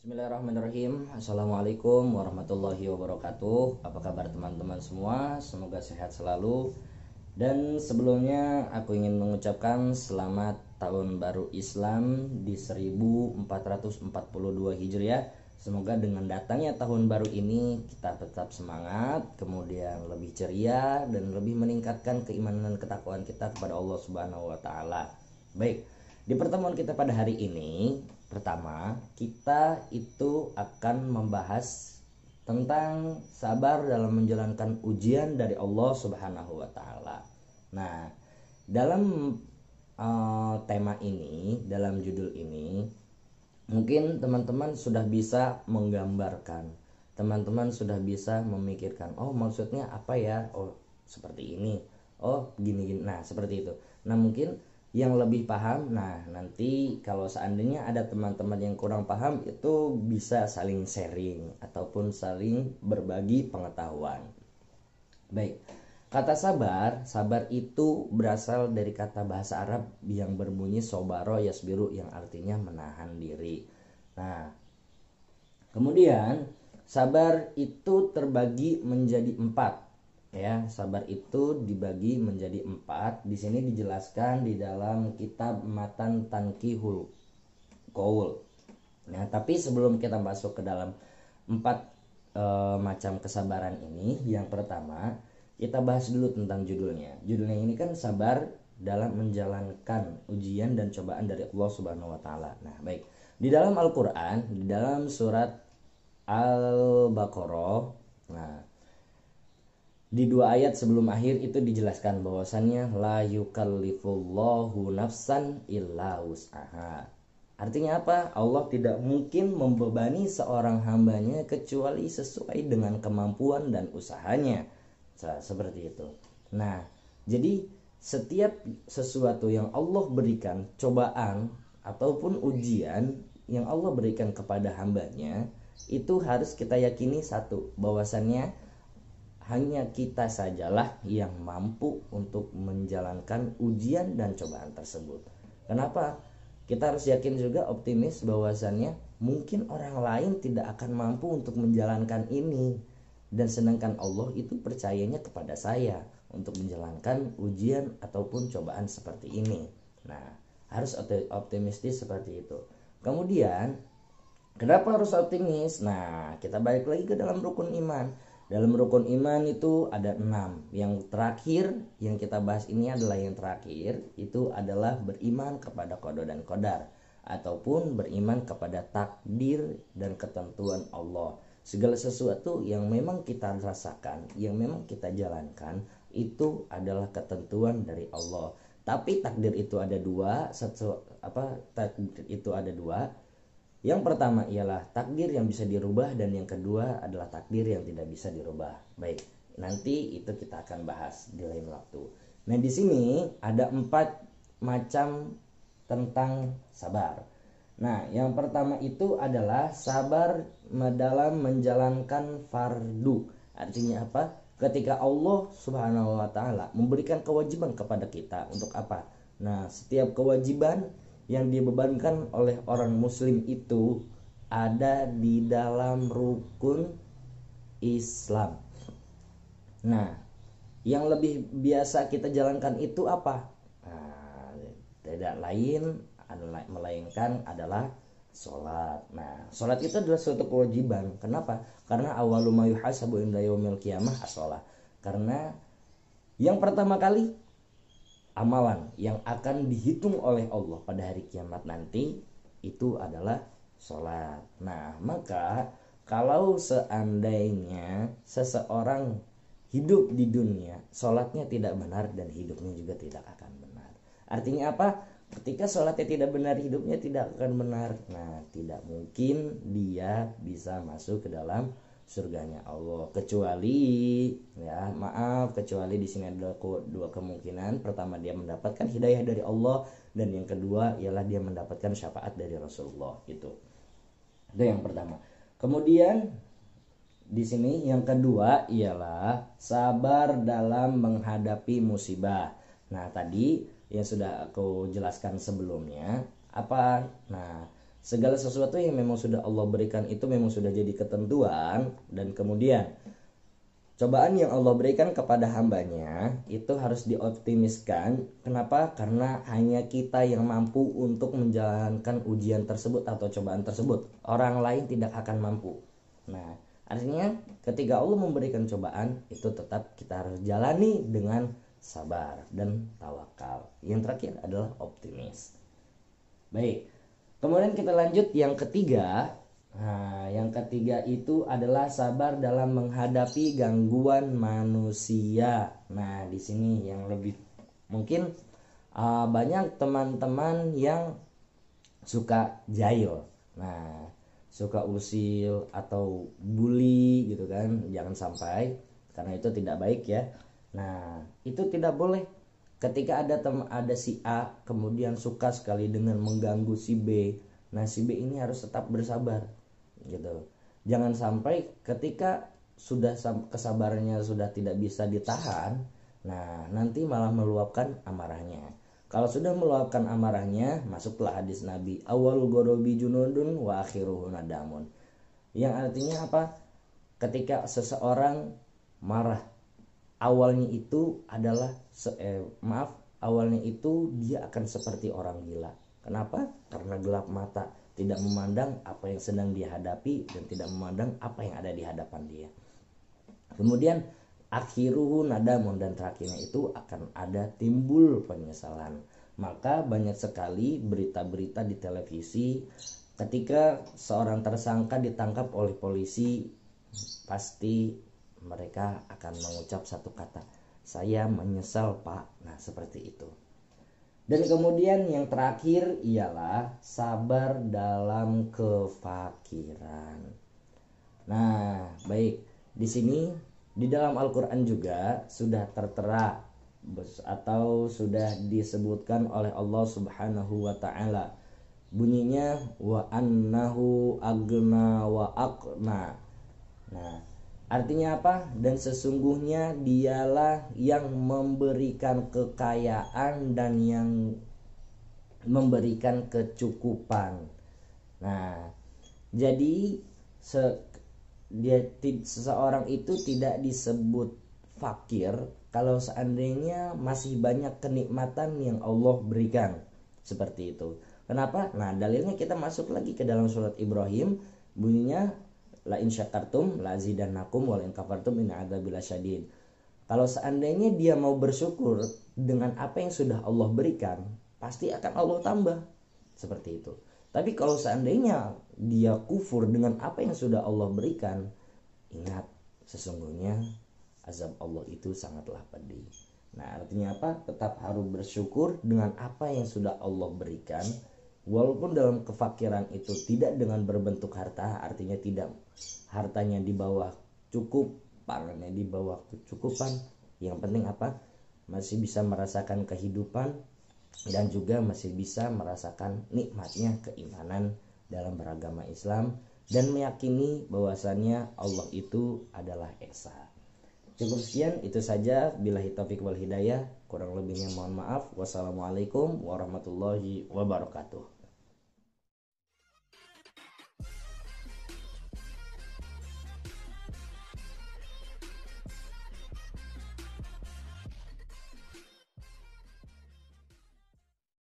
Bismillahirrahmanirrahim Assalamualaikum warahmatullahi wabarakatuh Apa kabar teman-teman semua Semoga sehat selalu Dan sebelumnya aku ingin mengucapkan Selamat tahun baru Islam Di 1442 Hijriah Semoga dengan datangnya tahun baru ini Kita tetap semangat Kemudian lebih ceria Dan lebih meningkatkan keimanan dan ketakuan kita Kepada Allah subhanahu wa ta'ala Baik di pertemuan kita pada hari ini Pertama, kita itu akan membahas tentang sabar dalam menjalankan ujian dari Allah Subhanahu wa taala. Nah, dalam uh, tema ini, dalam judul ini, mungkin teman-teman sudah bisa menggambarkan, teman-teman sudah bisa memikirkan, oh maksudnya apa ya? Oh, seperti ini. Oh, gini-gini. Nah, seperti itu. Nah, mungkin yang lebih paham. Nah, nanti kalau seandainya ada teman-teman yang kurang paham itu bisa saling sharing ataupun saling berbagi pengetahuan. Baik. Kata sabar, sabar itu berasal dari kata bahasa Arab yang berbunyi sobaro yasbiru yang artinya menahan diri. Nah, kemudian sabar itu terbagi menjadi empat ya sabar itu dibagi menjadi empat di sini dijelaskan di dalam kitab matan tankihul koul nah tapi sebelum kita masuk ke dalam empat e, macam kesabaran ini yang pertama kita bahas dulu tentang judulnya judulnya ini kan sabar dalam menjalankan ujian dan cobaan dari Allah Subhanahu wa taala. Nah, baik. Di dalam Al-Qur'an, di dalam surat Al-Baqarah, nah di dua ayat sebelum akhir itu dijelaskan bahwasannya la yukallifullahu nafsan illa usaha. Artinya apa? Allah tidak mungkin membebani seorang hambanya kecuali sesuai dengan kemampuan dan usahanya. Seperti itu. Nah, jadi setiap sesuatu yang Allah berikan cobaan ataupun ujian yang Allah berikan kepada hambanya itu harus kita yakini satu bahwasannya hanya kita sajalah yang mampu untuk menjalankan ujian dan cobaan tersebut. Kenapa? Kita harus yakin juga optimis bahwasannya mungkin orang lain tidak akan mampu untuk menjalankan ini dan sedangkan Allah itu percayanya kepada saya untuk menjalankan ujian ataupun cobaan seperti ini. Nah, harus optimistis seperti itu. Kemudian, kenapa harus optimis? Nah, kita balik lagi ke dalam rukun iman dalam rukun iman itu ada enam. Yang terakhir yang kita bahas ini adalah yang terakhir itu adalah beriman kepada kodo dan kodar ataupun beriman kepada takdir dan ketentuan Allah. Segala sesuatu yang memang kita rasakan, yang memang kita jalankan itu adalah ketentuan dari Allah. Tapi takdir itu ada dua, satu apa takdir itu ada dua yang pertama ialah takdir yang bisa dirubah dan yang kedua adalah takdir yang tidak bisa dirubah. Baik, nanti itu kita akan bahas di lain waktu. Nah di sini ada empat macam tentang sabar. Nah yang pertama itu adalah sabar dalam menjalankan fardu. Artinya apa? Ketika Allah Subhanahu wa Ta'ala memberikan kewajiban kepada kita untuk apa? Nah, setiap kewajiban yang dibebankan oleh orang muslim itu ada di dalam rukun Islam. Nah, yang lebih biasa kita jalankan itu apa? Nah, tidak lain adalah melainkan adalah sholat. Nah, sholat itu adalah suatu kewajiban. Kenapa? Karena awalumayuhasabu indayomil kiamah as Karena yang pertama kali amalan yang akan dihitung oleh Allah pada hari kiamat nanti itu adalah sholat. Nah, maka kalau seandainya seseorang hidup di dunia, sholatnya tidak benar dan hidupnya juga tidak akan benar. Artinya apa? Ketika sholatnya tidak benar, hidupnya tidak akan benar. Nah, tidak mungkin dia bisa masuk ke dalam surganya Allah kecuali ya maaf kecuali di sini ada dua kemungkinan pertama dia mendapatkan hidayah dari Allah dan yang kedua ialah dia mendapatkan syafaat dari Rasulullah itu itu yang pertama kemudian di sini yang kedua ialah sabar dalam menghadapi musibah nah tadi yang sudah aku jelaskan sebelumnya apa nah segala sesuatu yang memang sudah Allah berikan itu memang sudah jadi ketentuan dan kemudian cobaan yang Allah berikan kepada hambanya itu harus dioptimiskan kenapa karena hanya kita yang mampu untuk menjalankan ujian tersebut atau cobaan tersebut orang lain tidak akan mampu nah artinya ketika Allah memberikan cobaan itu tetap kita harus jalani dengan sabar dan tawakal. Yang terakhir adalah optimis. Baik, Kemudian kita lanjut yang ketiga. Nah, yang ketiga itu adalah sabar dalam menghadapi gangguan manusia. Nah, di sini yang lebih mungkin uh, banyak teman-teman yang suka jahil. Nah, suka usil atau bully gitu kan. Jangan sampai karena itu tidak baik ya. Nah, itu tidak boleh ketika ada tem ada si A kemudian suka sekali dengan mengganggu si B nah si B ini harus tetap bersabar gitu jangan sampai ketika sudah kesabarannya sudah tidak bisa ditahan nah nanti malah meluapkan amarahnya kalau sudah meluapkan amarahnya masuklah hadis Nabi awal gorobi junudun wa akhiruhu nadamun yang artinya apa ketika seseorang marah awalnya itu adalah se eh, maaf awalnya itu dia akan seperti orang gila kenapa karena gelap mata tidak memandang apa yang sedang dihadapi dan tidak memandang apa yang ada di hadapan dia kemudian akhiruhu nadamun dan terakhirnya itu akan ada timbul penyesalan maka banyak sekali berita-berita di televisi ketika seorang tersangka ditangkap oleh polisi pasti mereka akan mengucap satu kata, "Saya menyesal, Pak." Nah, seperti itu. Dan kemudian yang terakhir ialah sabar dalam kefakiran. Nah, baik. Di sini di dalam Al-Qur'an juga sudah tertera atau sudah disebutkan oleh Allah Subhanahu wa taala. Bunyinya wa annahu agna wa aqna. Nah, Artinya apa? Dan sesungguhnya dialah yang memberikan kekayaan dan yang memberikan kecukupan. Nah, jadi se dia seseorang itu tidak disebut fakir kalau seandainya masih banyak kenikmatan yang Allah berikan seperti itu. Kenapa? Nah, dalilnya kita masuk lagi ke dalam surat Ibrahim bunyinya la in syakartum la zidannakum wa in kafartum in syadid. Kalau seandainya dia mau bersyukur dengan apa yang sudah Allah berikan, pasti akan Allah tambah. Seperti itu. Tapi kalau seandainya dia kufur dengan apa yang sudah Allah berikan, ingat sesungguhnya azab Allah itu sangatlah pedih. Nah, artinya apa? Tetap harus bersyukur dengan apa yang sudah Allah berikan walaupun dalam kefakiran itu tidak dengan berbentuk harta, artinya tidak hartanya di bawah cukup pangannya di bawah kecukupan yang penting apa masih bisa merasakan kehidupan dan juga masih bisa merasakan nikmatnya keimanan dalam beragama Islam dan meyakini bahwasannya Allah itu adalah Esa. Cukup sekian itu saja bila taufik wal hidayah kurang lebihnya mohon maaf wassalamualaikum warahmatullahi wabarakatuh.